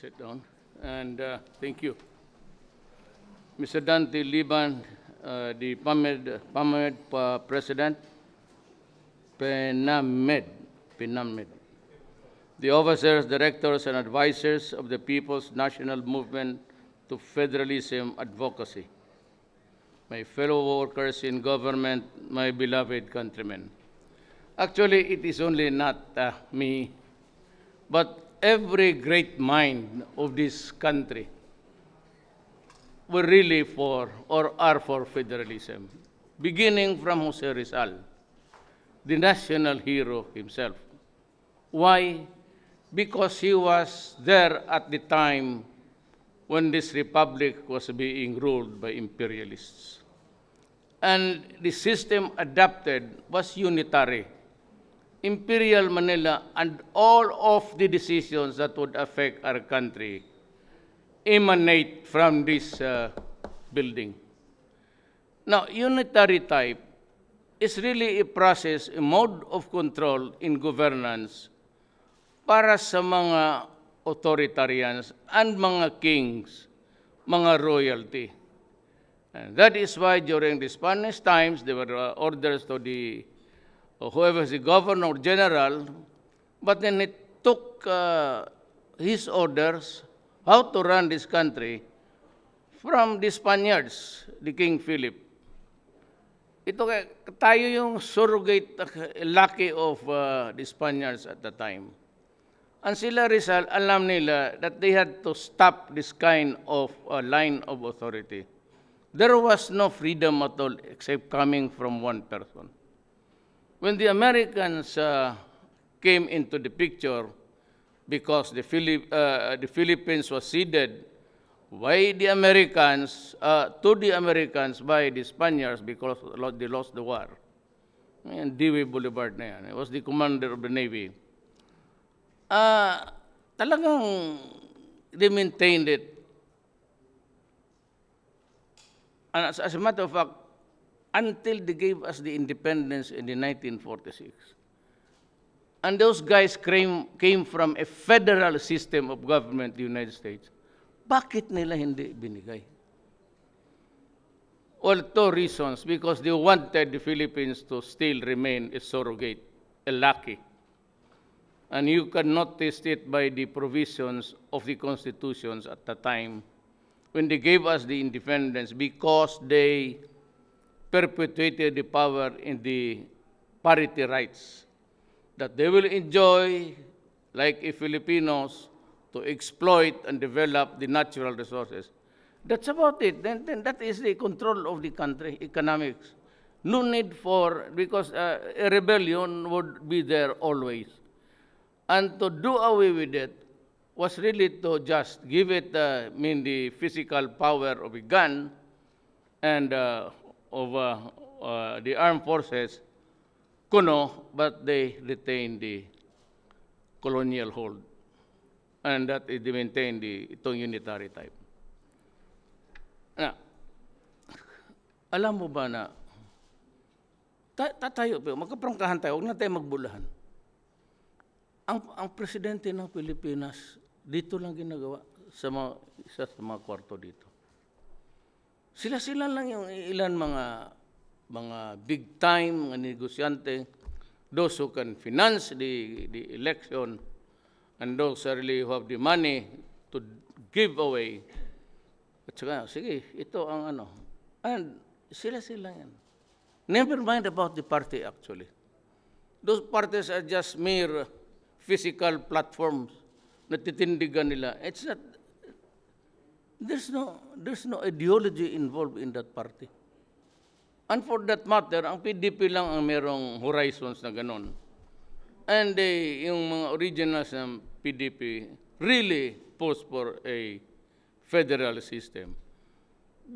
sit down. And uh, thank you. Mr. Dante Liban, uh, the PAMED, PAMED uh, President, PENAMED, PENAMED, the officers, directors, and advisors of the People's National Movement to Federalism Advocacy, my fellow workers in government, my beloved countrymen. Actually, it is only not uh, me, but every great mind of this country were really for or are for federalism, beginning from Jose Rizal, the national hero himself. Why? Because he was there at the time when this republic was being ruled by imperialists. And the system adopted was unitary Imperial Manila and all of the decisions that would affect our country emanate from this uh, building. Now, unitary type is really a process, a mode of control in governance para sa mga authoritarians and mga kings, mga royalty. And that is why during the Spanish times, there were orders to the or whoever is the governor general, but then he took uh, his orders how to run this country from the Spaniards, the King Philip. Ito tayo yung surrogate uh, lucky of uh, the Spaniards at the time. And sila Rizal, alam nila that they had to stop this kind of uh, line of authority. There was no freedom at all except coming from one person. When the Americans uh, came into the picture because the, Philipp, uh, the Philippines was ceded by the Americans, uh, to the Americans by the Spaniards because they lost the war. And Dewey Boulevard na yan. He was the commander of the Navy. Uh, talagang they maintained it. And as, as a matter of fact, until they gave us the independence in the 1946. And those guys came, came from a federal system of government, the United States. Bakit nila hindi binigay? Well, two reasons. Because they wanted the Philippines to still remain a surrogate, a lackey. And you can notice it by the provisions of the constitutions at the time when they gave us the independence because they perpetuated the power in the parity rights that they will enjoy like Filipinos to exploit and develop the natural resources. That's about it. Then, then that is the control of the country, economics. No need for, because uh, a rebellion would be there always. And to do away with it was really to just give it, uh, I mean, the physical power of a gun and uh, of uh, uh, the armed forces, kuno, but they retain the colonial hold. And that is it maintain the itong unitary type. Na, alam mo ba na tatayo, magkaprangkahan tayo, huwag na tayo magbulahan. Ang, ang presidente ng Pilipinas, dito lang ginagawa sa mga, isa sa mga kwarto dito. Sila-sila lang yung ilan mga mga big time mga negosyante those who can finance the the election and those really who have the money to give away. At saka, sige, ito ang ano. And sila-sila yan. Never mind about the party actually. Those parties are just mere physical platforms na titindigan nila. It's not There's no, there's no ideology involved in that party. And for that matter, ang PDP lang ang merong horizons na ganun. And they, eh, yung mga originals ng PDP really pushed for a federal system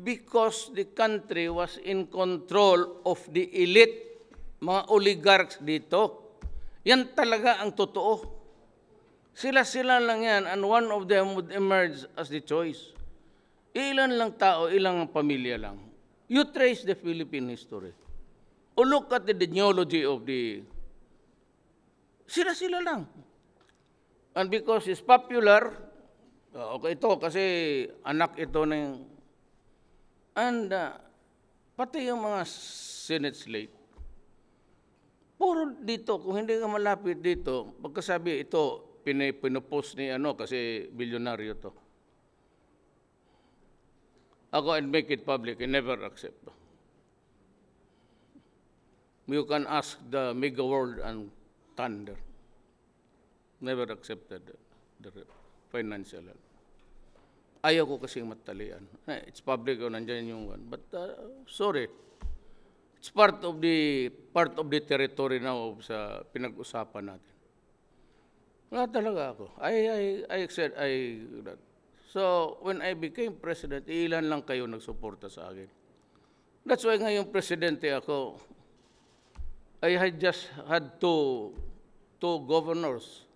because the country was in control of the elite, mga oligarchs dito. Yan talaga ang totoo. Sila-sila lang yan and one of them would emerge as the choice. Ilan lang tao, ilang pamilya lang. You trace the Philippine history. Or look at the genealogy of the... Sila-sila lang. And because it's popular, ah, okay, ito kasi anak ito ng... And uh, pati yung mga Senate slate, puro dito, kung hindi ka malapit dito, pagkasabi ito, pinipost ni ano kasi bilyonaryo to. Ako, and make it public, I never accept. You can ask the mega world and thunder. Never accepted the, financial help. Ayaw ko kasing matalian. Eh, it's public, o nandiyan yung one. But uh, sorry, it's part of the part of the territory now of sa pinag-usapan natin. Wala talaga ako. I, I, I accept, I, that. So, when I became president, ilan lang kayo nagsuporta sa akin. That's why ngayong presidente ako, I had just had two, two governors.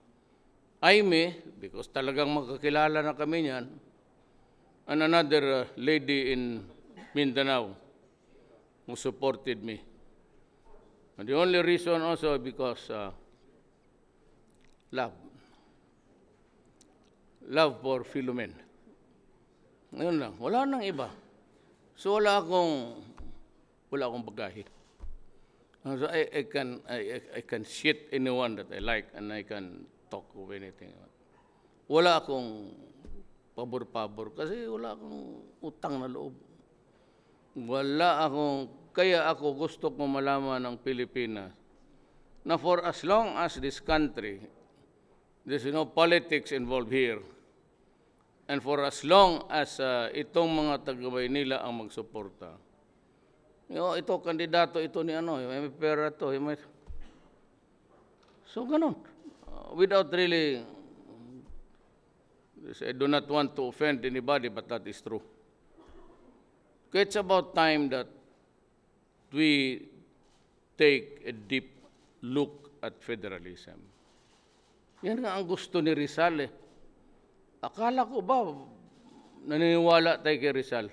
Aime, because talagang magkakilala na kami niyan, and another uh, lady in Mindanao who supported me. And the only reason also because uh, love. Love for Philomen. Ngayon lang. Wala nang iba. So wala akong wala akong bagahe. Uh, so I, I can I, I can shit anyone that I like and I can talk of anything. Wala akong pabor-pabor kasi wala akong utang na loob. Wala akong kaya ako gusto ko malaman ng Pilipinas na for as long as this country there's no politics involved here and for as long as uh, itong mga tagabay nila ang magsuporta. Yo, ito kandidato ito ni ano, may pera to, may So ganun. Uh, without really I do not want to offend anybody but that is true. It's about time that we take a deep look at federalism. Yan nga ang gusto ni Rizal eh. Akala ko ba, naniniwala tayo kay Rizal.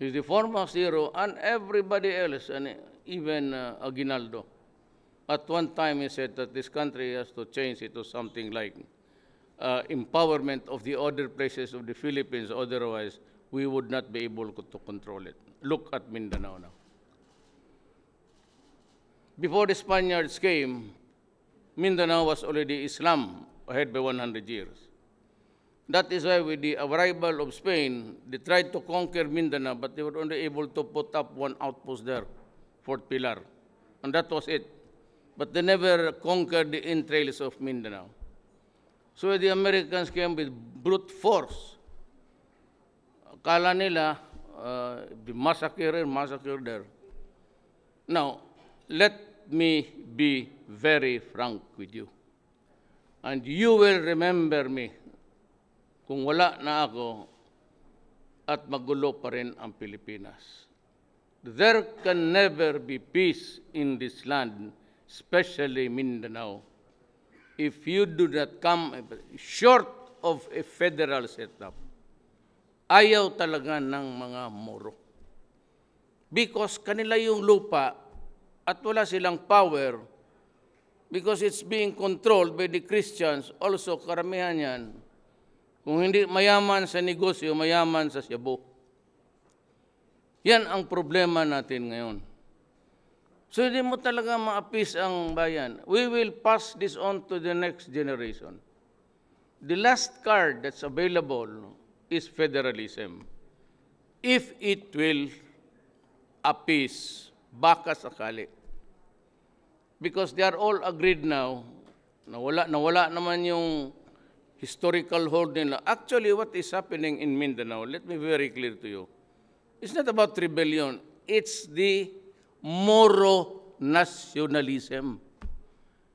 He's the former zero and everybody else, and even uh, Aguinaldo. At one time, he said that this country has to change into something like uh, empowerment of the other places of the Philippines, otherwise we would not be able to control it. Look at Mindanao now. Before the Spaniards came, Mindanao was already Islam ahead by 100 years. That is why with the arrival of Spain, they tried to conquer Mindanao, but they were only able to put up one outpost there, Fort Pilar. And that was it. But they never conquered the entrails of Mindanao. So the Americans came with brute force. Kala nila, uh, massacre massacre there. Now, let me be very frank with you. And you will remember me kung wala na ako at magulo pa rin ang Pilipinas. There can never be peace in this land, especially Mindanao, if you do not come short of a federal setup. Ayaw talaga ng mga moro. Because kanila yung lupa at wala silang power because it's being controlled by the Christians, also karamihan yan, kung hindi mayaman sa negosyo, mayaman sa Cebu. Yan ang problema natin ngayon. So hindi mo talaga maapis ang bayan. We will pass this on to the next generation. The last card that's available is federalism. If it will appease, baka sakali. Because they are all agreed now nawala, nawala naman yung historical hold nila. Actually, what is happening in Mindanao, let me be very clear to you, it's not about rebellion. It's the Moro nationalism.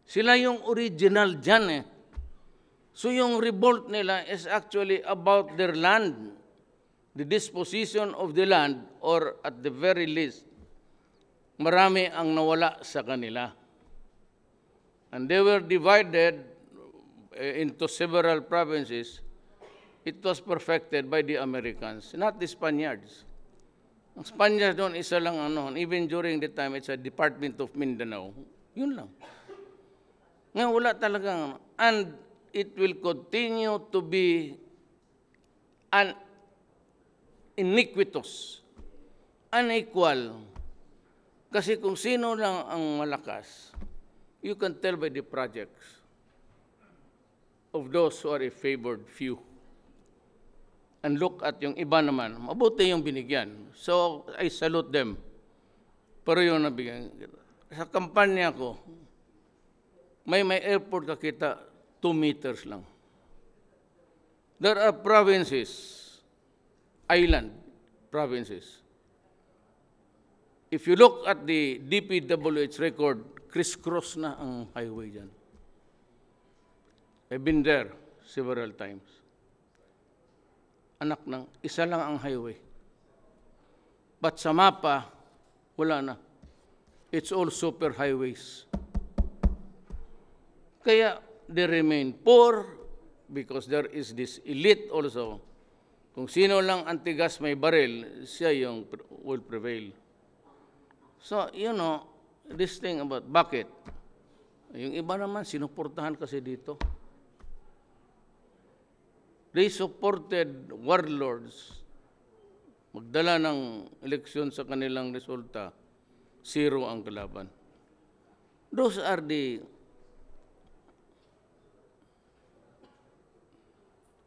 Sila yung original dyan eh. So yung revolt nila is actually about their land, the disposition of the land, or at the very least, marami ang nawala sa kanila. And they were divided eh, into several provinces, it was perfected by the Americans, not the Spaniards. Ang Spaniards doon, isa lang ano, even during the time, it's a Department of Mindanao. Yun lang. Ngayon, wala talaga. Ano, and it will continue to be an iniquitous, unequal. Kasi kung sino lang ang malakas, you can tell by the projects of those who are a favored few. And look at yung iba naman, mabuti yung binigyan. So, I salute them. Pero yung nabigyan, sa kampanya ko, may may airport kakita, 2 meters lang. There are provinces, island provinces. If you look at the DPWH record, crisscross na ang highway dyan. I've been there several times. Anak ng isa lang ang highway. But sa mapa, wala na. It's all super highways. Kaya they remain poor because there is this elite also. Kung sino lang antigas may baril, siya yung will prevail. So, you know, this thing about bucket. Yung iba naman, sinuportahan kasi dito. They supported warlords. Magdala ng eleksyon sa kanilang resulta, zero ang kalaban. Those are the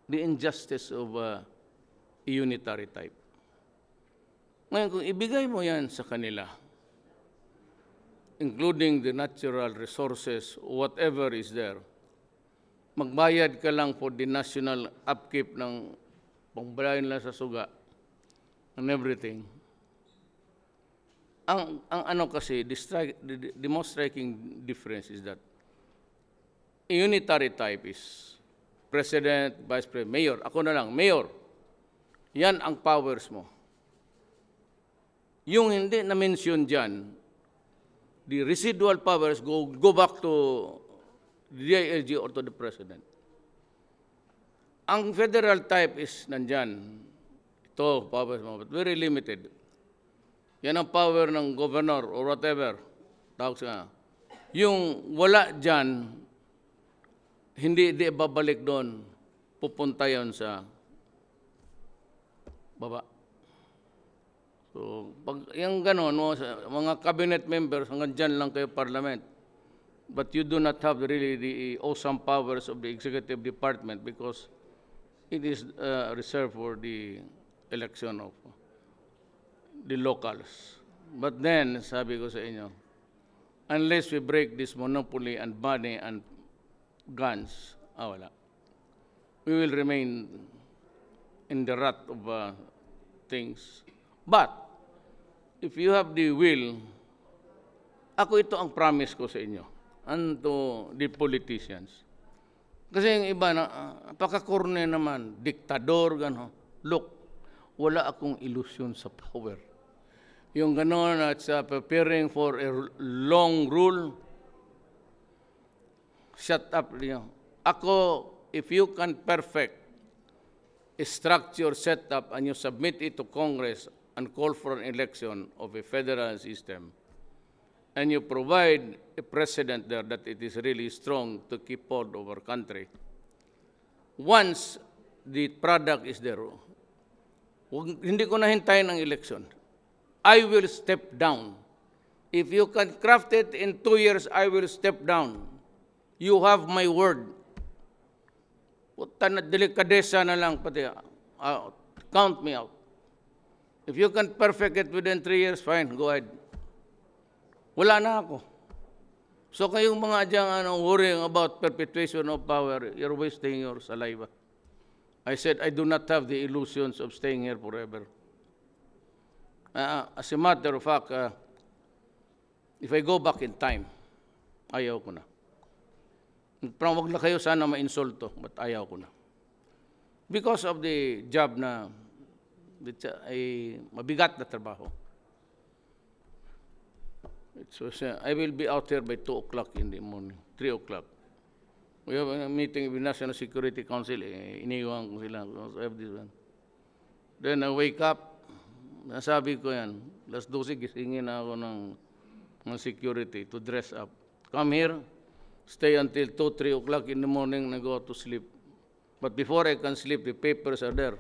the injustice of a unitary type. Ngayon, kung ibigay mo yan sa kanila, including the natural resources, whatever is there, magbayad ka lang for the national upkeep ng pangbayaran lang sa suga and everything. Ang, ang ano kasi, the, strike, the, the most striking difference is that a unitary type is president, vice president, mayor. Ako na lang, mayor. Yan ang powers mo. Yung hindi na-mention dyan, the residual powers go, go back to DILG or to the President. Ang federal type is nandyan. Ito, powers mo, but very limited. Yan ang power ng governor or whatever. Tawag siya. Yung wala dyan, hindi di babalik doon, pupunta yan sa baba. So, pag yung ganun, mga cabinet members, hanggang dyan lang kayo parliament but you do not have really the awesome powers of the executive department because it is uh, reserved for the election of the locals. But then, sabi ko sa inyo, unless we break this monopoly and money and guns, ah, wala. We will remain in the rut of uh, things. But, if you have the will, ako ito ang promise ko sa inyo unto the politicians. Kasi yung iba, na, uh, ah, pakakorne naman, diktador, gano. Look, wala akong illusion sa power. Yung gano'n at sa preparing for a long rule, shut up. You Ako, if you can perfect a structure set up and you submit it to Congress and call for an election of a federal system, and you provide a precedent there that it is really strong to keep hold of our country. Once the product is there, hindi ko na hintayin ang election. I will step down. If you can craft it in two years, I will step down. You have my word. Puta na delikadesa na lang pati. Ah, count me out. If you can perfect it within three years, fine, go ahead. Wala na ako. So kayong mga dyang ano, worrying about perpetuation of power, you're wasting your saliva. I said, I do not have the illusions of staying here forever. Uh, as a matter of fact, uh, if I go back in time, ayaw ko na. Parang wag na kayo sana ma-insulto, but ayaw ko na. Because of the job na, ah, ay mabigat na trabaho. It I will be out there by 2 o'clock in the morning, 3 o'clock. We have a meeting with National Security Council. Eh, iniwan ko sila. So I have this one. Then I wake up. Nasabi ko yan. Last 12, gisingin na ako ng, ng security to dress up. Come here. Stay until 2, 3 o'clock in the morning na go to sleep. But before I can sleep, the papers are there.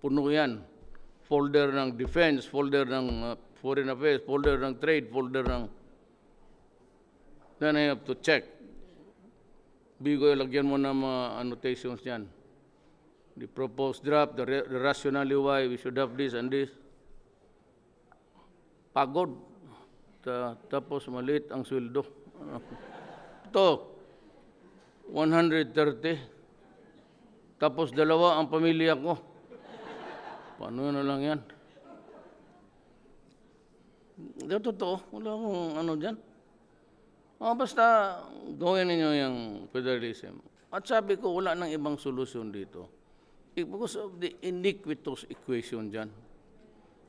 Puno yan. Folder ng defense, folder ng uh, Foreign Affairs, folder ng Trade, folder ng... Then I have to check. Bigo, lagyan mo ng mga annotations niyan. The proposed draft, the, the rationale why we should have this and this. Pagod. Ta tapos maliit ang sweldo. Ito, 130. Tapos dalawa ang pamilya ko. Paano na lang yan? Hindi totoo. Wala akong ano dyan. Oh, basta gawin ninyo yung federalism. At sabi ko, wala nang ibang solusyon dito. Because of the iniquitous equation dyan.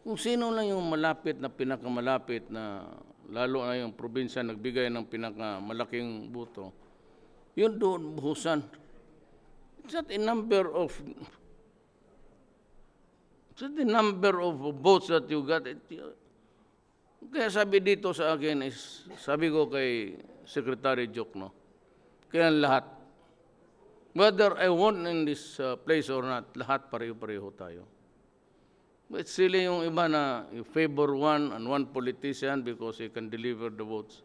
Kung sino lang yung malapit na pinakamalapit na lalo na yung probinsya nagbigay ng pinakamalaking buto, yun doon buhusan. It's not a number of it's not the number of votes that you got. It, kaya sabi dito sa akin is, sabi ko kay Secretary Jokno, kaya lahat, whether I want in this uh, place or not, lahat pareho-pareho tayo. But sila yung iba na you favor one and one politician because he can deliver the votes.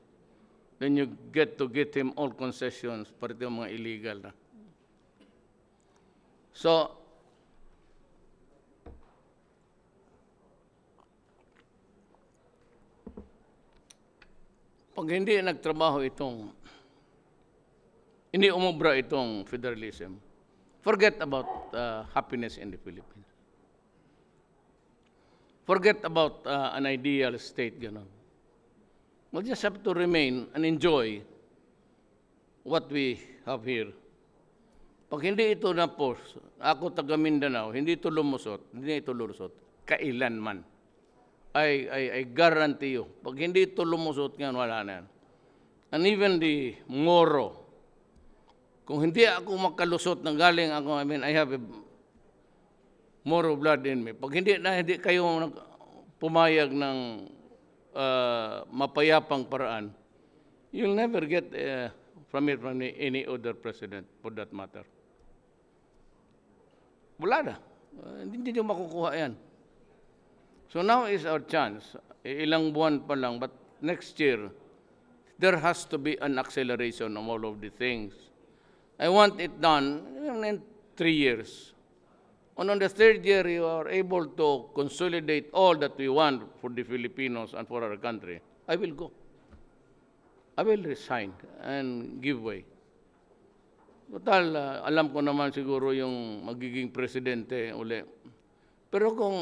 Then you get to get him all concessions, pati yung mga illegal na. So, Pag hindi nagtrabaho itong, hindi umubra itong federalism, forget about uh, happiness in the Philippines. Forget about uh, an ideal state, gano'n. We'll just have to remain and enjoy what we have here. Pag hindi ito na post, ako taga Mindanao, hindi ito lumusot, hindi ito lulusot, kailanman. I, I, I guarantee you, pag hindi ito lumusot ngayon, wala na yan. And even the Moro, kung hindi ako makalusot ng galing ako, I mean, I have a Moro blood in me. Pag hindi na hindi kayo pumayag ng uh, mapayapang paraan, you'll never get uh, from it from any other president for that matter. Wala na. Uh, hindi nyo makukuha yan. So now is our chance. Ilang buwan pa lang, but next year, there has to be an acceleration of all of the things. I want it done in three years. And on the third year, you are able to consolidate all that we want for the Filipinos and for our country. I will go. I will resign and give way. Total, uh, alam ko naman siguro yung magiging presidente uli. Pero kung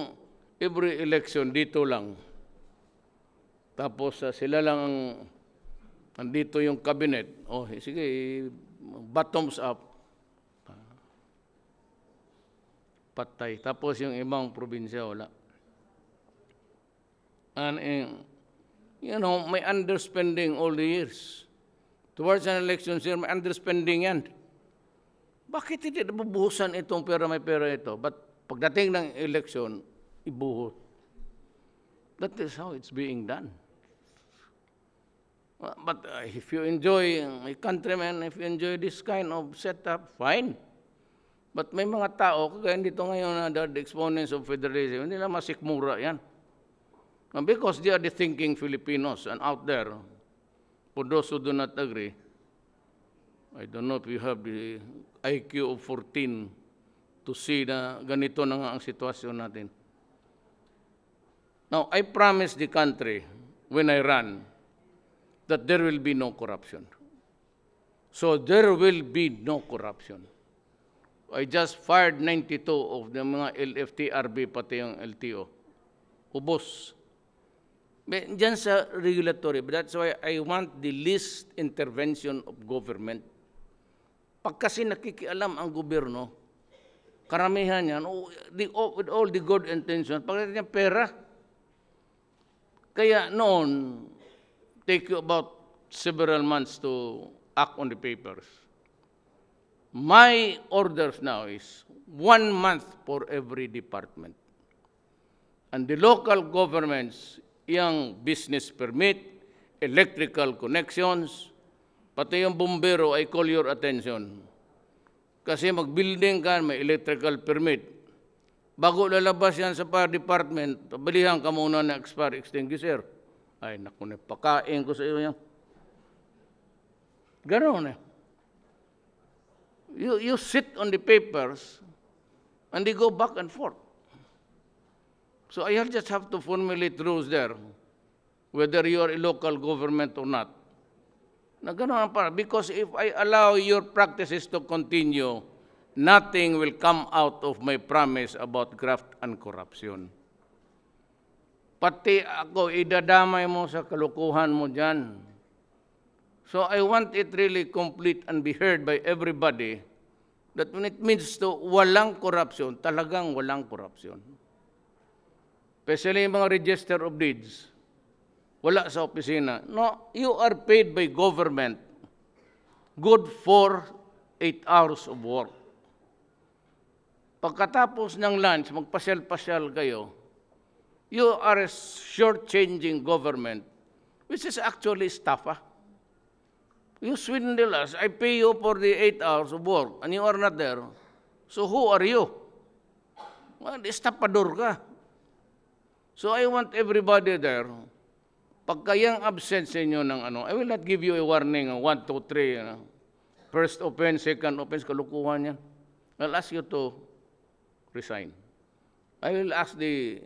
every election dito lang. Tapos uh, sila lang ang andito yung cabinet. Oh, sige, bottoms up. Patay. Tapos yung ibang probinsya wala. And eh, you know, may underspending all the years. Towards an election sir, may underspending yan. Bakit hindi nabubuhusan itong pera may pera ito? But pagdating ng election, ibuhos. That is how it's being done. But uh, if you enjoy, my uh, countrymen, if you enjoy this kind of setup, fine. But may mga tao, kagaya dito ngayon, uh, the exponents of federalism, hindi nila masikmura yan. Uh, because they are the thinking Filipinos and out there, for those who do not agree, I don't know if you have the IQ of 14 to see na ganito na nga ang sitwasyon natin. Now, I promise the country when I run that there will be no corruption. So there will be no corruption. I just fired 92 of the mga LFTRB pati yung LTO. Ubos. Diyan sa regulatory. But that's why I want the least intervention of government. Pag kasi nakikialam ang gobyerno, karamihan yan, oh, oh with all the good intentions, pagdating niya pera, kaya noon, take you about several months to act on the papers. My orders now is one month for every department. And the local governments, yung business permit, electrical connections, pati yung bumbero, I call your attention. Kasi mag-building ka, may electrical permit, Bago lalabas yan sa fire department, bilihan ka muna ng fire extinguisher. Ay, naku, pakain ko sa iyo yan. Ganon eh. You, you sit on the papers and they go back and forth. So I just have to formulate rules there, whether you are a local government or not. Na ganun para. Because if I allow your practices to continue, nothing will come out of my promise about graft and corruption. Pati ako, idadamay mo sa kalukuhan mo dyan. So I want it really complete and be heard by everybody that when it means to walang corruption, talagang walang corruption. Especially yung mga register of deeds, wala sa opisina. No, you are paid by government good for eight hours of work pagkatapos ng lunch, magpasyal-pasyal kayo, you are a short-changing government, which is actually staffa. You swindle us. I pay you for the eight hours of work, and you are not there. So who are you? Well, estapador ka. So I want everybody there. Pagka yung absence ninyo ng ano, I will not give you a warning, uh, one, two, three. You know. First offense, second offense, kalukuhan yan. I'll ask you to resign. I will ask the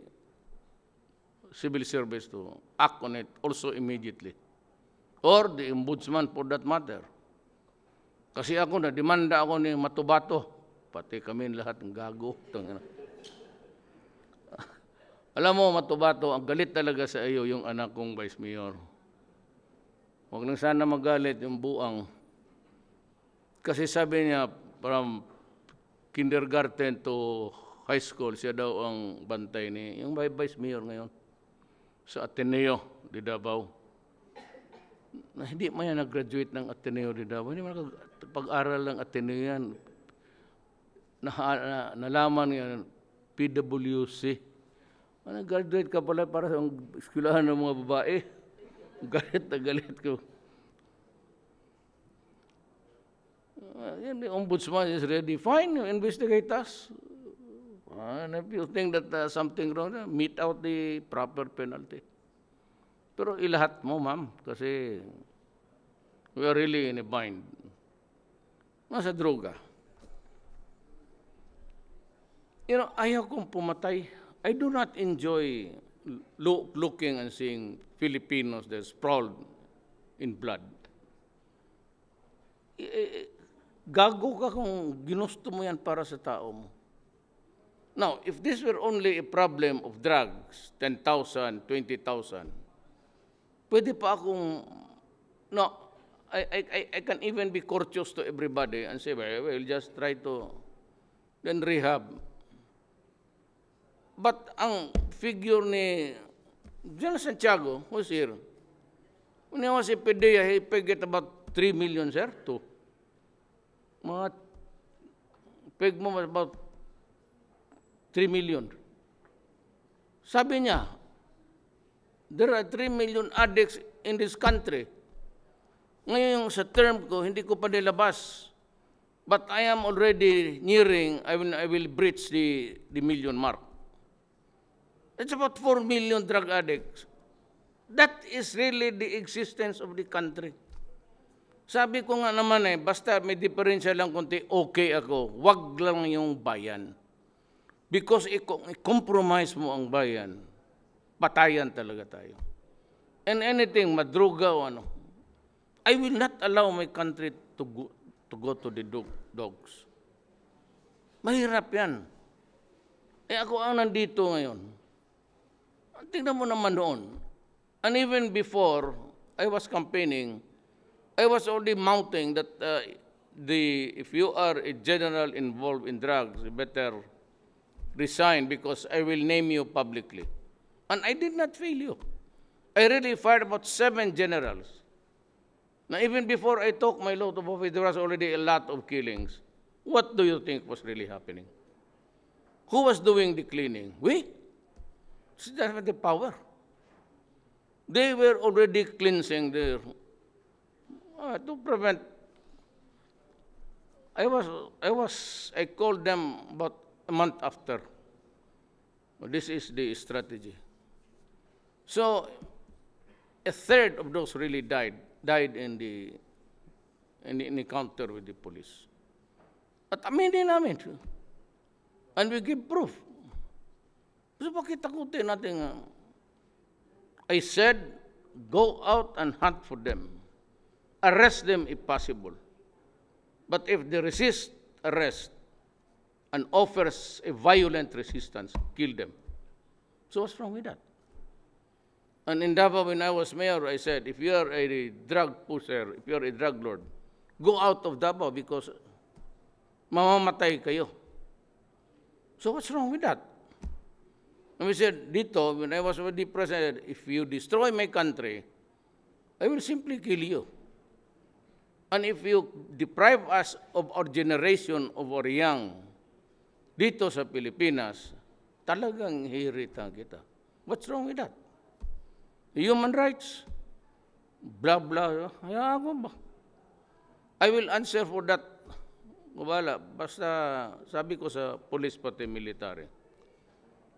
civil service to act on it also immediately. Or the ombudsman for that matter. Kasi ako, na nadimanda ako ni Matubato. Pati kami lahat ng gago. Alam mo, Matubato, ang galit talaga sa iyo yung anak kong Vice Mayor. Huwag nang sana magalit yung buang. Kasi sabi niya, from kindergarten to high school, siya daw ang bantay ni, yung may vice mayor ngayon, sa Ateneo di Davao. Na, hindi man yan nag-graduate ng Ateneo di Davao. Hindi man pag-aral ng Ateneo yan. Na, na, nalaman yan, PWC. Man, graduate ka pala para sa eskulahan ng mga babae. Galit na galit ko. Uh, the ombudsman is ready. Fine, investigate us. Uh, and if you think that uh, something wrong, meet out the proper penalty. Pero ilahat mo, ma'am, kasi we are really in a bind. Nasa droga. You know, ayaw kong pumatay. I do not enjoy lo looking and seeing Filipinos that sprawled in blood. Gago ka kung ginusto mo yan para sa tao mo. Now, if this were only a problem of drugs, 10,000, 20,000, pwede pa akong, no, I, I, I can even be courteous to everybody and say, well, we'll just try to, then rehab. But ang figure ni General Santiago, who's here, when he was a PDA, he paid about 3 million, sir, to mga peg mo about 3 million. Sabi niya, there are 3 million addicts in this country. Ngayon sa term ko, hindi ko pa nilabas. But I am already nearing, I will, I will breach the, the million mark. It's about 4 million drug addicts. That is really the existence of the country. Sabi ko nga naman eh, basta may diferensya lang konti, okay ako. Wag lang yung bayan. Because i-compromise mo ang bayan, patayan talaga tayo. And anything, madruga o ano, I will not allow my country to go to, go to the dog, dogs. Mahirap yan. Eh ako ang nandito ngayon. Tingnan mo naman noon. And even before I was campaigning, I was only mounting that uh, the, if you are a general involved in drugs, you better resign because I will name you publicly. And I did not fail you. I really fired about seven generals. Now, even before I took my lot of office, there was already a lot of killings. What do you think was really happening? Who was doing the cleaning? We. that was the power. They were already cleansing their uh, oh, to prevent. I was, I was, I called them about a month after. This is the strategy. So a third of those really died, died in the, in the encounter with the police. At aminin namin. And we give proof. So bakit takutin natin? Uh, I said, go out and hunt for them. arrest them if possible. But if they resist arrest and offers a violent resistance, kill them. So what's wrong with that? And in Davao, when I was mayor, I said, if you are a drug pusher, if you are a drug lord, go out of Davao because mamamatay kayo. So what's wrong with that? And we said, dito, when I was already president, if you destroy my country, I will simply kill you. And if you deprive us of our generation, of our young, dito sa Pilipinas, talagang hirita kita. What's wrong with that? Human rights, blah, blah. Hayaan ko ba? I will answer for that. Wala. Basta sabi ko sa police pati military,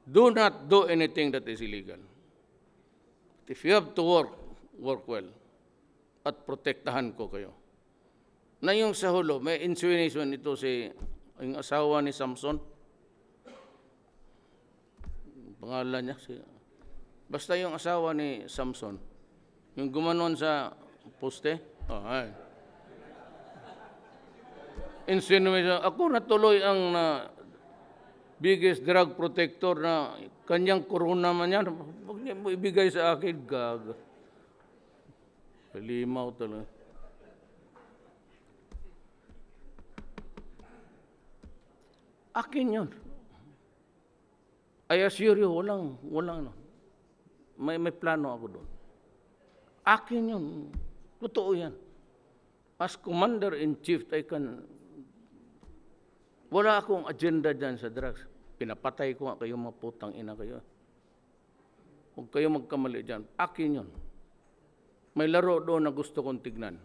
do not do anything that is illegal. if you have to work, work well. At protektahan ko kayo na yung sa hulo, may insinuation ito si yung asawa ni Samson. Pangalan niya. Si, basta yung asawa ni Samson. Yung gumanon sa poste. Oh, ay. Insinuation. Ako natuloy ang na, biggest drug protector na kanyang corona man yan. Huwag niya mo ibigay sa akin. Gag. Limaw talaga. Akin yun. I assure you, walang, walang, ano. may, may plano ako doon. Akin yun. Totoo yan. As commander-in-chief, I can, wala akong agenda dyan sa drugs. Pinapatay ko nga kayo mga putang ina kayo. Huwag kayo magkamali dyan. Akin yun. May laro doon na gusto kong tignan.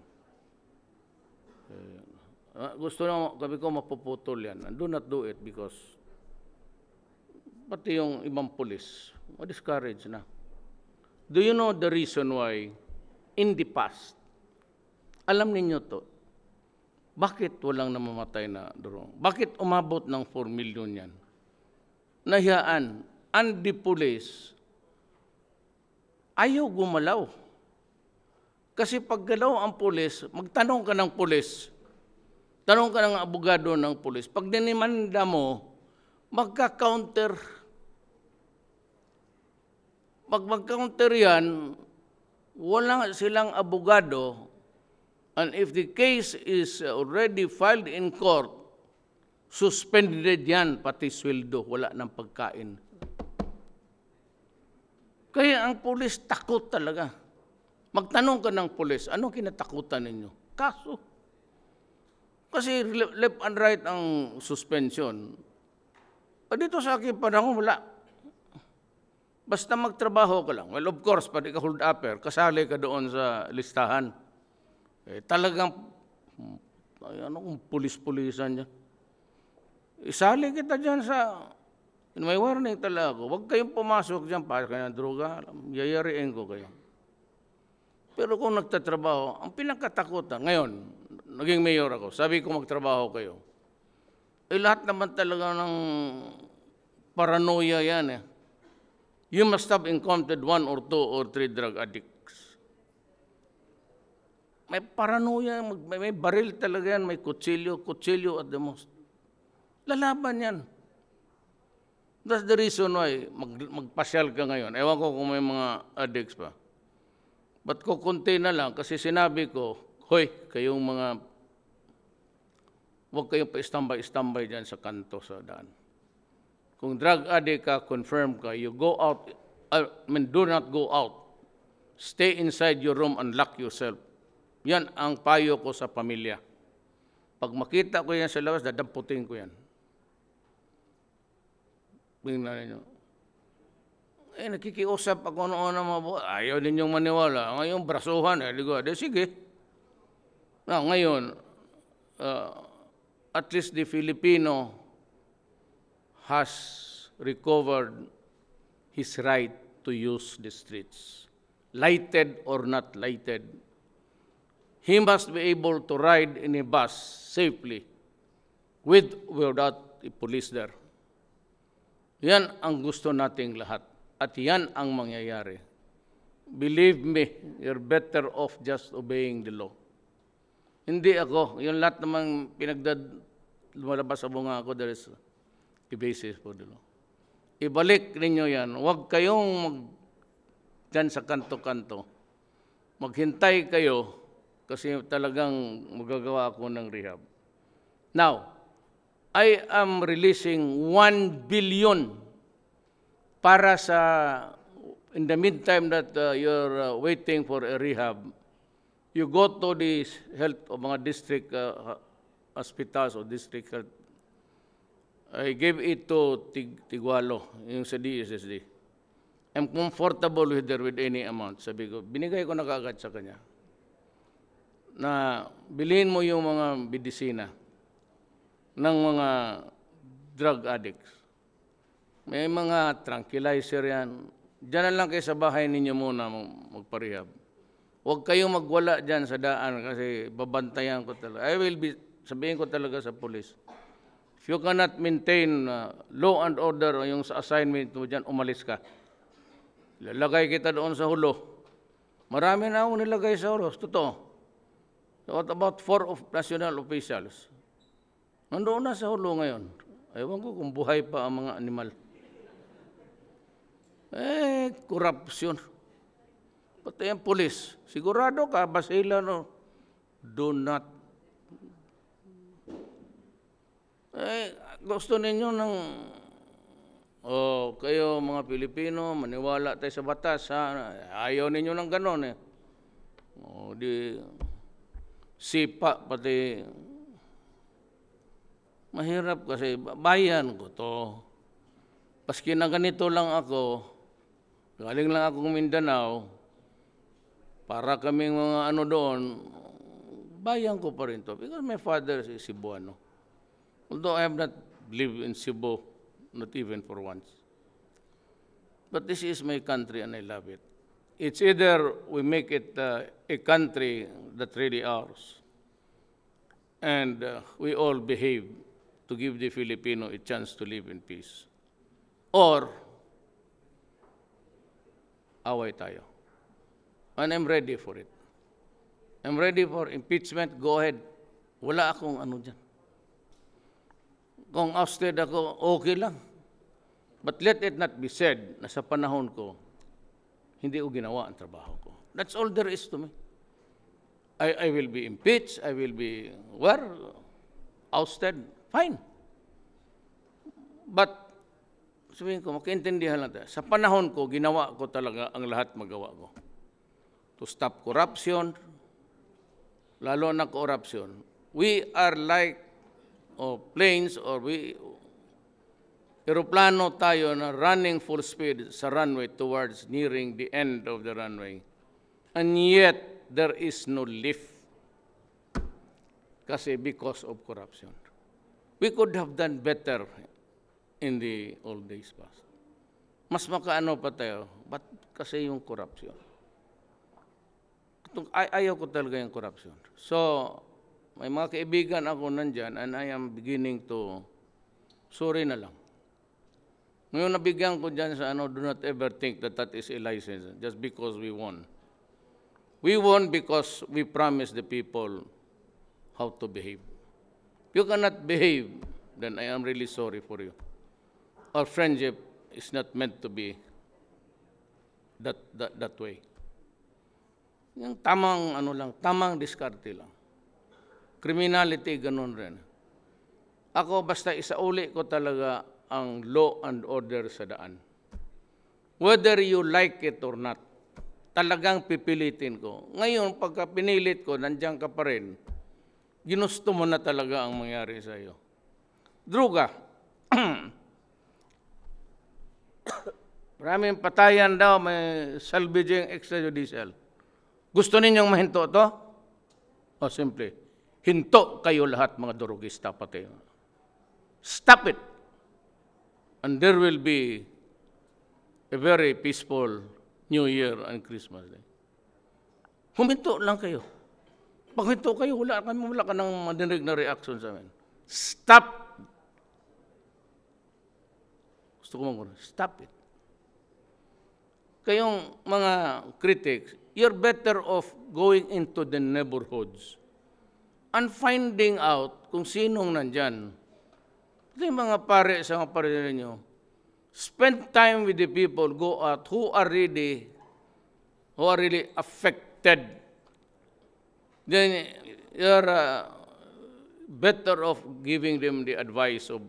Eh, Ah, gusto nyo, sabi ko, mapuputol yan. do not do it because pati yung ibang pulis, ma-discourage na. Do you know the reason why in the past, alam ninyo to, bakit walang namamatay na drone? Bakit umabot ng 4 million yan? Nahiyaan, and the police, ayaw gumalaw. Kasi pag galaw ang pulis, magtanong ka ng pulis, Tanong ka ng abogado ng pulis, pag dinimanda mo, magka-counter. Pag mag-counter yan, wala silang abogado and if the case is already filed in court, suspended yan pati sweldo, wala ng pagkain. Kaya ang pulis takot talaga. Magtanong ka ng pulis, ano kinatakutan ninyo? Kaso. Kasi left and right ang suspension. O ah, dito sa akin panahon, wala. Basta magtrabaho ka lang. Well, of course, pati ka hold upper, kasali ka doon sa listahan. Eh, talagang, ay, ano kung pulis-pulisan niya. Isali kita dyan sa, may warning talaga ako, huwag kayong pumasok dyan para kayo ng droga, yayariin ko kayo. Pero kung nagtatrabaho, ang pinakatakutan, ngayon, naging mayor ako. Sabi ko, magtrabaho kayo. Eh, lahat naman talaga ng paranoia yan eh. You must have encountered one or two or three drug addicts. May paranoia, may, may baril talaga yan, may kutsilyo, kutsilyo at the most. Lalaban yan. That's the reason why mag, magpasyal ka ngayon. Ewan ko kung may mga addicts pa. But kukunti na lang kasi sinabi ko, Hoy, kayong mga, huwag kayong pa-standby-standby dyan sa kanto sa daan. Kung drug addict ka, confirm ka, you go out, I mean, do not go out. Stay inside your room and lock yourself. Yan ang payo ko sa pamilya. Pag makita ko yan sa labas, dadamputin ko yan. Tingnan ninyo. Eh, nakikiusap ako noon na mabuhay. Ayaw ninyong maniwala. Ngayon, brasuhan. Eh, ligo, sige. Now, ah, ngayon, uh, at least the Filipino has recovered his right to use the streets, lighted or not lighted. He must be able to ride in a bus safely with without the police there. Yan ang gusto nating lahat at yan ang mangyayari. Believe me, you're better off just obeying the law. Hindi ako. Yung lahat namang pinagdad lumalabas sa bunga ako, there is a basis for the law. Ibalik ninyo yan. Huwag kayong mag dyan sa kanto-kanto. Maghintay kayo kasi talagang magagawa ako ng rehab. Now, I am releasing 1 billion para sa in the meantime that uh, you're uh, waiting for a rehab you go to the health of mga district uh, uh hospitals o district health. I gave it to Tig Tigualo, yung sa DSSD. I'm comfortable with her with any amount. Sabi ko, binigay ko na kagad sa kanya na bilhin mo yung mga bidisina ng mga drug addicts. May mga tranquilizer yan. Diyan lang kayo sa bahay ninyo muna magparehab Huwag kayong magwala dyan sa daan kasi babantayan ko talaga. I will be, sabihin ko talaga sa police. If you cannot maintain uh, law and order o yung sa assignment mo dyan, umalis ka. Lalagay kita doon sa hulo. Marami na akong nilagay sa hulo. Totoo. So what about four of national officials? Nandoon na sa hulo ngayon. Ewan ko kung buhay pa ang mga animal. Eh, korupsyon pati ang pulis. Sigurado ka, basila no, do not. Eh, gusto ninyo ng, oh, kayo mga Pilipino, maniwala tayo sa batas, ha? ayaw ninyo ng ganon eh. Oh, di, sipa pati, mahirap kasi bayan ko to. Paski na ganito lang ako, galing lang ako ng Mindanao, para kaming mga ano doon, bayan ko pa rin to. Because my father is Cebuano. Although I have not lived in Cebu, not even for once. But this is my country and I love it. It's either we make it uh, a country that really ours, and uh, we all behave to give the Filipino a chance to live in peace. Or, away tayo. And I'm ready for it. I'm ready for impeachment. Go ahead. Wala akong ano dyan. Kung ousted ako, okay lang. But let it not be said na sa panahon ko, hindi ko ginawa ang trabaho ko. That's all there is to me. I, I will be impeached, I will be, where? Ousted. Fine. But, sabihin ko, makiintindihan lang tayo. Sa panahon ko, ginawa ko talaga ang lahat magawa ko to stop corruption, lalo na corruption. We are like or oh, planes or we aeroplano tayo na running full speed sa runway towards nearing the end of the runway. And yet, there is no lift kasi because of corruption. We could have done better in the old days past. Mas makaano pa tayo, but kasi yung corruption ay, ayaw ko talaga yung corruption. So, may mga kaibigan ako nandyan and I am beginning to, sorry na lang. Ngayon nabigyan ko dyan sa ano, do not ever think that that is a license just because we won. We won because we promised the people how to behave. If you cannot behave, then I am really sorry for you. Our friendship is not meant to be that, that, that way. Yung tamang ano lang, tamang diskarte lang. Criminality, ganun rin. Ako basta isauli ko talaga ang law and order sa daan. Whether you like it or not, talagang pipilitin ko. Ngayon, pagka pinilit ko, nandiyan ka pa rin, ginusto mo na talaga ang mangyari sa iyo. Druga. Maraming patayan daw, may salvaging extrajudicial. Gusto ninyong mahinto to? O simple, hinto kayo lahat mga durugista pati. Stop it. And there will be a very peaceful New Year and Christmas Day. Huminto lang kayo. Pag hinto kayo, wala, kami, wala ka ng madinig na reaction sa amin. Stop. Gusto ko mong Stop it. Kayong mga critics, you're better off going into the neighborhoods and finding out kung sinong nandyan. Ito yung mga pare sa mga pare ninyo. Spend time with the people, go out, who are really, who are really affected. Then you're uh, better off giving them the advice of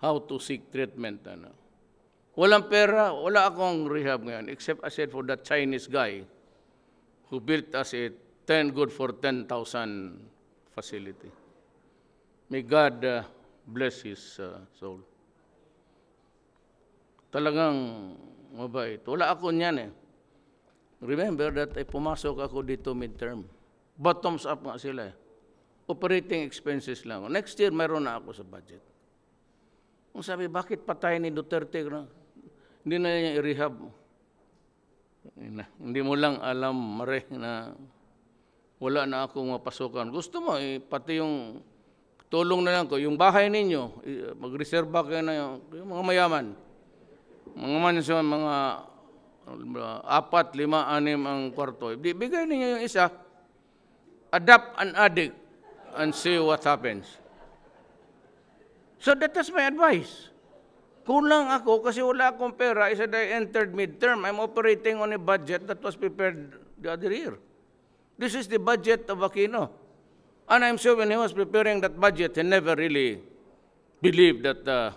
how to seek treatment. Ano. Walang pera, wala akong rehab ngayon, except I said for that Chinese guy who built us a 10 good for 10,000 facility. May God uh, bless his uh, soul. Talagang mabait. Wala ako niyan eh. Remember that I pumasok ako dito midterm. Bottoms up nga sila eh. Operating expenses lang. Next year, meron na ako sa budget. Kung sabi, bakit patay ni Duterte? Hindi na niya i-rehab mo. Hindi mo lang alam, mare, na wala na akong mapasukan. Gusto mo, eh, pati yung tulong na lang ko, yung bahay ninyo, eh, mag-reserve kayo na yung, yung mga mayaman. Mga mansyon, mga uh, apat, lima, anim ang kwarto. Di, bigay ninyo yung isa. Adapt an addict and see what happens. So that is my advice. Kulang ako kasi wala akong pera Isa that entered midterm. I'm operating on a budget that was prepared the other year. This is the budget of Aquino. And I'm sure when he was preparing that budget, he never really believed that uh,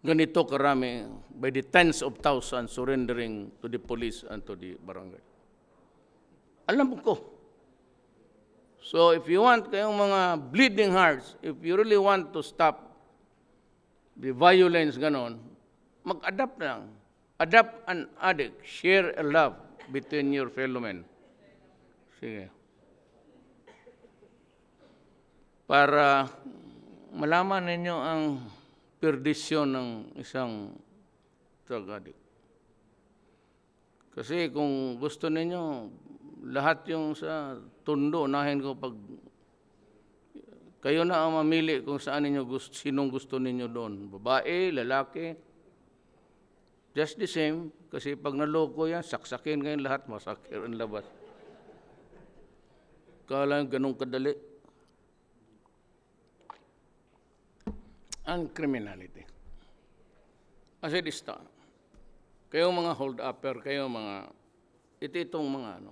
ganito karami by the tens of thousands surrendering to the police and to the barangay. Alam ko. So if you want kayong mga bleeding hearts, if you really want to stop violence, ganon, mag-adapt lang. Adapt and addict. Share a love between your fellow men. Sige. Para malaman ninyo ang perdisyon ng isang drug addict. Kasi kung gusto ninyo, lahat yung sa tundo, nahin ko pag kayo na ang mamili kung saan ninyo gusto, sinong gusto ninyo doon. Babae, lalaki. Just the same. Kasi pag naloko yan, saksakin ngayon lahat, masakir ang labas. Kala ganun kadali. Ang criminality. As it is done. Kayong mga hold-upper, kayong mga, ito itong mga ano,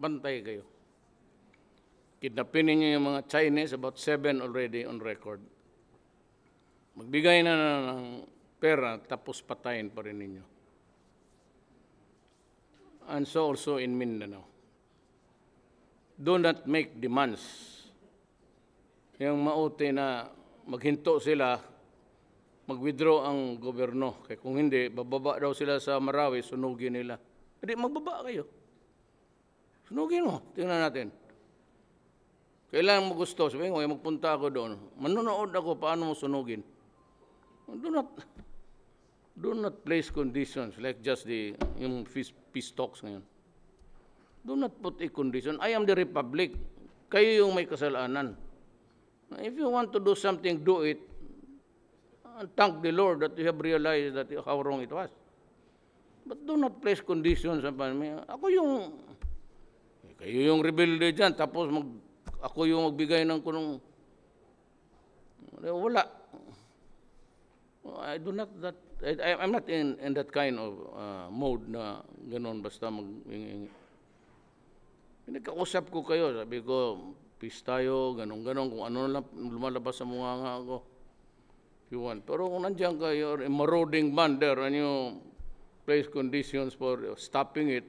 bantay kayo. Kidnapin ninyo yung mga Chinese, about seven already on record. Magbigay na, ng pera, tapos patayin pa rin ninyo. And so also in Mindanao. Do not make demands. Yung maote na maghinto sila, mag-withdraw ang gobyerno. Kaya kung hindi, bababa daw sila sa Marawi, sunugin nila. Hindi, magbaba kayo. Sunugin mo. Tingnan natin. Kailan mo gusto? Sabi ko, magpunta ako doon. Manonood ako, paano mo sunugin? Do not, do not place conditions like just the, yung peace, peace talks ngayon. Do not put a condition. I am the republic. Kayo yung may kasalanan. If you want to do something, do it. And thank the Lord that you have realized that how wrong it was. But do not place conditions upon me. Ako yung, kayo yung rebelde dyan, tapos mag ako yung magbigay ng kunong... Eh, wala. I do not that... I, I'm not in, in that kind of uh, mode na ganoon basta mag... Pinagkausap ko kayo. Sabi ko, peace tayo, ganun-ganun. Kung ano lang lumalabas sa mga nga ako. you want. Pero kung nandiyan kayo, a marauding bander, and you place conditions for stopping it,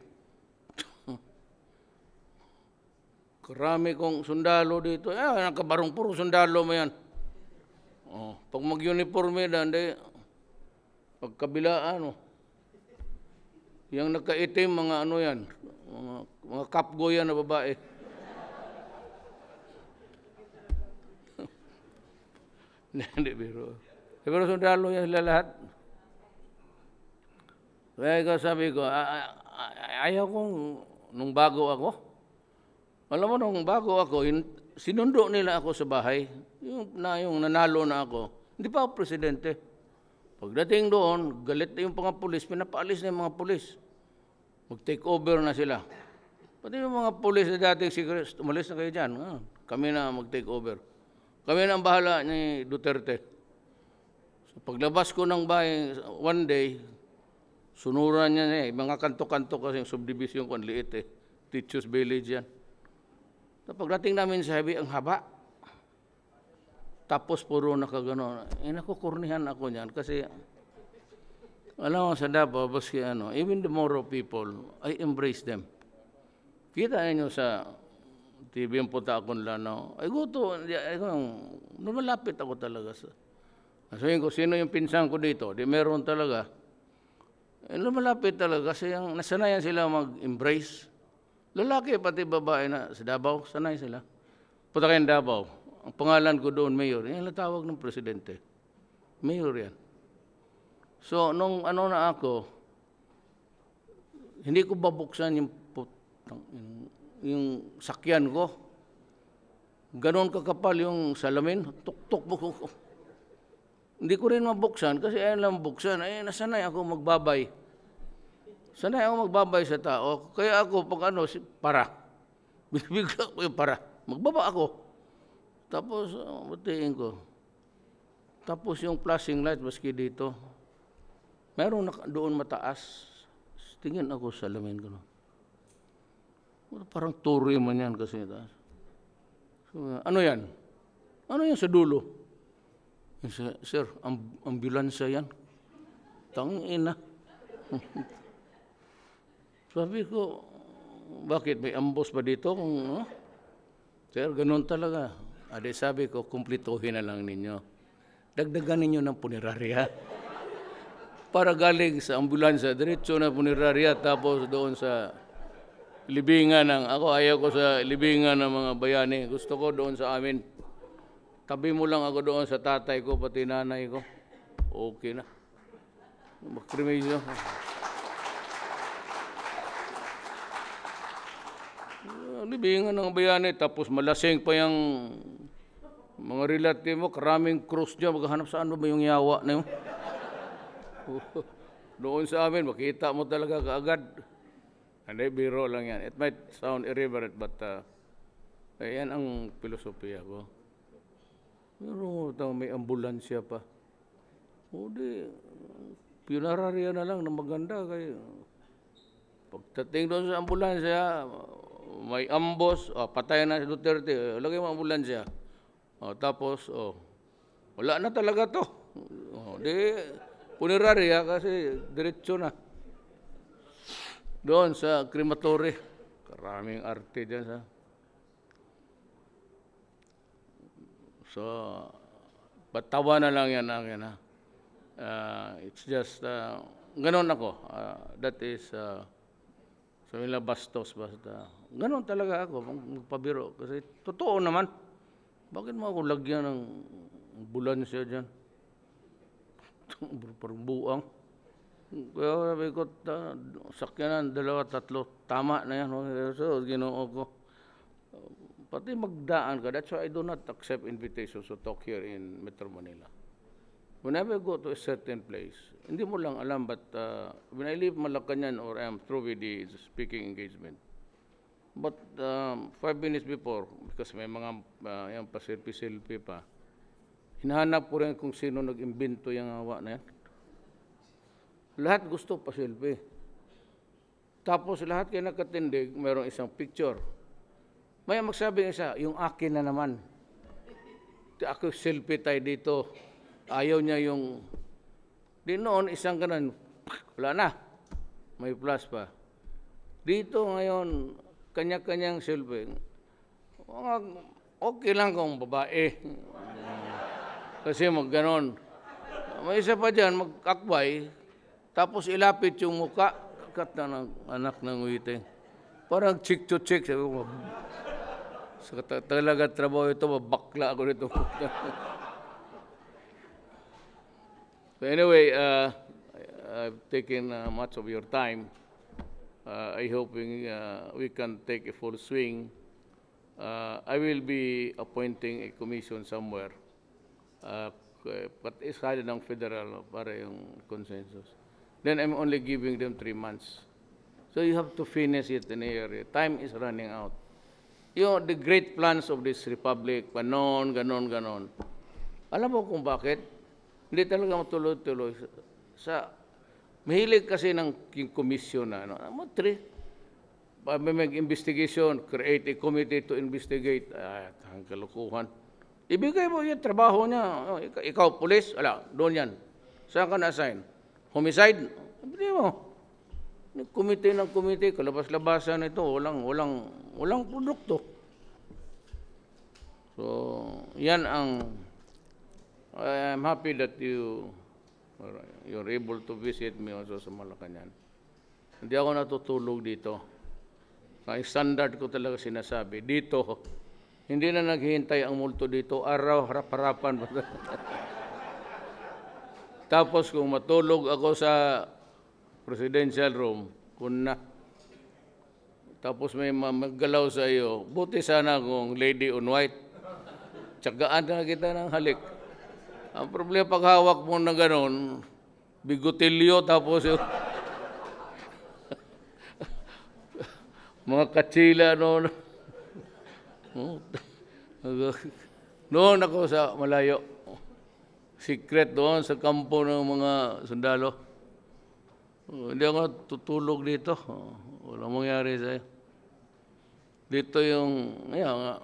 Karami kong sundalo dito. Eh, nakabarong puro sundalo mo yan. Oh, pag mag-uniforme na, hindi, pagkabilaan, ano. Yung nakaitim, mga ano yan, mga, mga kapgo yan na babae. Hindi, biro. Eh, pero sundalo yan sila lahat. Kaya sabi ko, ayaw kong, nung bago ako, alam mo nung bago ako, in, sinundo nila ako sa bahay. Yung, na, yung nanalo na ako. Hindi pa ako presidente. Pagdating doon, galit na yung mga pulis. Pinapaalis na yung mga pulis. Mag-take over na sila. Pati yung mga pulis na dating secret, umalis na kayo dyan. Ah, kami na mag-take over. Kami na ang bahala ni Duterte. So, paglabas ko ng bahay, one day, sunuran niya eh. Mga kanto-kanto kasi yung subdivision ko, ang liit eh. Teachers Village yan. So pagdating namin sa highway, ang haba. Tapos puro nakagano. Eh, nakukurnihan ako niyan kasi alam mo sa Davao, baski ano, even the Moro people, I embrace them. Kita niyo sa TV yung puta akong lanaw. Ay guto, ay, lumalapit ako talaga sa... Sabihin ko, sino yung pinsan ko dito? Di meron talaga. Eh, lumalapit talaga kasi yung, nasanayan sila mag-embrace. Lalaki pati babae na sa Davao, sanay sila. Punta kayo Davao. Ang pangalan ko doon, Mayor. Yan ang tawag ng presidente. Mayor yan. So, nung ano na ako, hindi ko babuksan yung, putang, yung, yung sakyan ko. Ganon kakapal yung salamin. Tuk-tuk ko. Hindi ko rin mabuksan kasi ayun lang buksan. Ay, nasanay ako magbabay. Sana ako magbabay sa tao. Kaya ako, pag ano, si, para. Binibigla ko yung para. Magbaba ako. Tapos, oh, batiin ko. Tapos yung flashing light, maski dito, meron na, doon mataas. Tingin ako sa lamin ko. Parang turi man yan kasi. Taas. So, ano yan? Ano yan sa dulo? Sir, ambulansya yan. Tangina. Sabi ko, bakit may ambos ba dito? Kung, no? Sir, ganun talaga. Ade, sabi ko, kumplituhin na lang ninyo. Dagdagan ninyo ng punerarya. Para galing sa ambulansya, diretso na punerarya, tapos doon sa libingan ng, ako ayaw ko sa libingan ng mga bayani. Gusto ko doon sa amin. Tabi mo lang ako doon sa tatay ko, pati nanay ko. Okay na. Makremation. libingan ng bayani, tapos malasing pa yung mga relative mo, karaming cross niya, maghanap saan ba, yung yawa na yun? Doon sa amin, makita mo talaga kaagad. Hindi, biro lang yan. It might sound irreverent, but uh, ayan ang filosofiya ko. Pero tang may ambulansya pa. O di, punerarya na lang na maganda kayo. Pagdating doon sa ambulansya, may ambos, oh, patay na si Duterte, lagay mo ambulansya. Oh, tapos, oh, wala na talaga to. Oh, di, punerarya kasi diretso na. Doon sa crematory, karaming arte dyan sa... So, patawa na lang yan ang ah, yan ha. Uh, ah, it's just, uh, ah, ganun ako. Uh, that is, uh, So nila bastos basta. Ganon talaga ako magpabiro kasi totoo naman. Bakit mo ako lagyan ng bulan siya diyan? Parang buang. Kaya sabi ko, sakyanan, dalawa, tatlo, tama na yan. Oh, so, ginoo ko. Pati magdaan ka. That's why I do not accept invitations to talk here in Metro Manila whenever I go to a certain place, hindi mo lang alam, but uh, when I leave Malacanan or I'm through with the speaking engagement, but um, five minutes before, because may mga uh, yung pasilpi-silpi pa, hinahanap ko rin kung sino nag-imbento yung awa na yan. Lahat gusto pasilpi. Tapos lahat kayo nakatindig, mayroong isang picture. May magsabi ng isa, yung akin na naman. Ako selfie tayo dito. Ayaw niya yung... Di noon, isang ganun, wala na. May plus pa. Dito ngayon, kanya-kanyang silbi. Okay lang kung babae. Kasi mag ganon. May isa pa dyan, magkakbay, tapos ilapit yung muka, kakat na ng anak ng wite. Parang chick to chick. Sabi ko, talaga trabaho ito, mabakla ako nito. So anyway, uh, I've taken uh, much of your time. Uh, I hope we, uh, we can take a full swing. Uh, I will be appointing a commission somewhere. Uh, eh, but it's higher ng federal uh, para yung consensus. Then I'm only giving them three months. So you have to finish it in a year. Time is running out. You know, the great plans of this republic, panon, ganon, ganon. Alam mo kung bakit? Hindi talaga matuloy-tuloy. Sa, mahilig kasi ng komisyon na ano, ah, mo tre. May mag-investigation, create a committee to investigate. at ah, ang kalukuhan. Ibigay mo yung trabaho niya. Oh, ikaw, pulis, ala, doon yan. Saan ka na-assign? Homicide? Hindi mo. Committee ng committee, kalabas-labasan ito, walang, walang, walang produkto. So, yan ang I am happy that you you're able to visit me also sa Malacanang. Hindi ako natutulog dito. Ang standard ko talaga sinasabi, dito, hindi na naghihintay ang multo dito, araw, harap-harapan. Tapos kung matulog ako sa presidential room, kun na. Tapos may maggalaw sa iyo, buti sana kung lady on white. Tsagaan na kita ng halik. Ang problema pag hawak mo na ganun, bigotilyo tapos yung mga katsila noon. noon ako sa malayo. Secret doon sa kampo ng mga sundalo. Hindi ako tutulog dito. Walang mangyari sa'yo. Dito yung, ayan nga,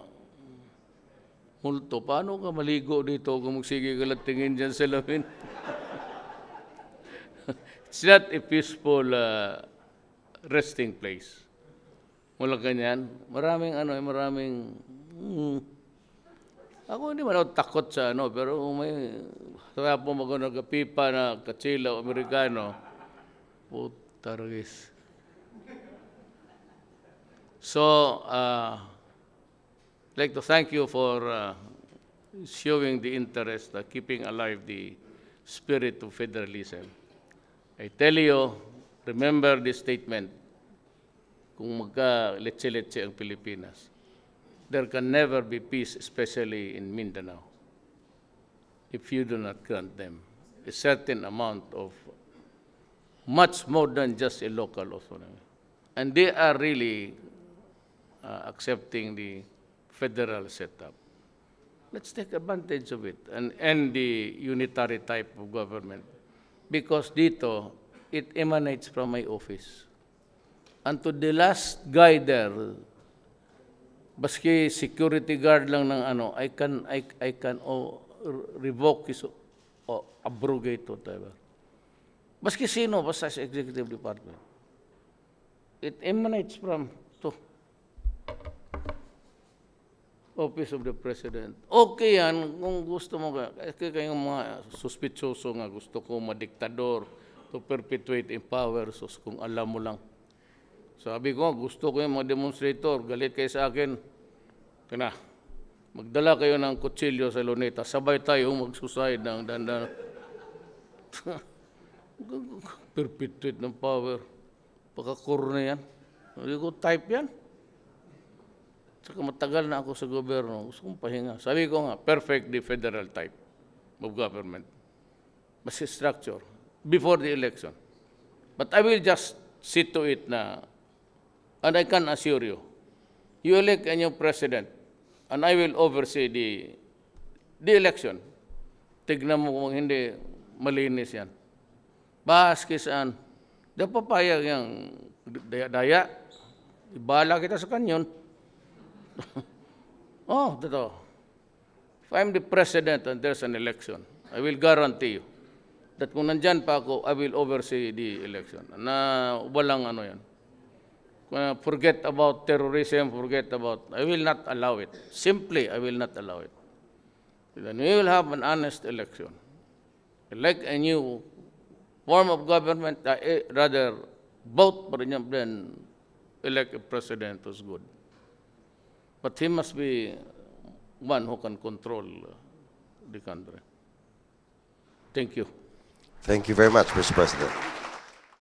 multo. Paano ka maligo dito kung magsige ka lang tingin dyan sa lamin? It's not a peaceful uh, resting place. Mula ganyan, maraming ano, eh, maraming... Mm, ako hindi man ako takot sa ano, pero kung may sarap mo mag ano, nagkapipa na katsila o Amerikano, puta oh, So, uh, like to thank you for uh, showing the interest, uh, keeping alive the spirit of federalism. I tell you, remember this statement, kung magka-letse-letse ang Pilipinas, there can never be peace, especially in Mindanao, if you do not grant them a certain amount of much more than just a local autonomy. And they are really uh, accepting the federal setup. Let's take advantage of it and end the unitary type of government because dito, it emanates from my office. And to the last guy there, baski security guard lang ng ano, I can, I, I can oh, revoke his oh, abrogate whatever. Baski sino, basta sa executive department. It emanates from Office of the President. Okay yan kung gusto mo ka. Eh, Kasi kayong mga suspitsoso nga gusto ko madiktador to perpetuate in power. So kung alam mo lang. Sabi ko, gusto ko yung mga demonstrator. Galit kayo sa akin. Kana, magdala kayo ng kutsilyo sa luneta. Sabay tayo magsusay ng dandan. perpetuate ng power. Pakakurna yan. Hindi ko type yan. Saka matagal na ako sa gobyerno, gusto kong pahinga. Sabi ko nga, perfectly federal type of government. Mas structure, before the election. But I will just sit to it na, and I can assure you, you elect a new president, and I will oversee the, the election. Tignan mo kung hindi malinis yan. Baski saan, dapat papayag yung daya, daya, ibala kita sa kanyon. oh, totoo. If I'm the president and there's an election, I will guarantee you that kung nandyan pa ako, I will oversee the election. Na walang ano yan. forget about terrorism, forget about, I will not allow it. Simply, I will not allow it. Then we will have an honest election. Elect a new form of government, uh, rather vote for him than elect a president who's good. But he must be one who can control uh, the country. Thank you. Thank you very much, Mr. President.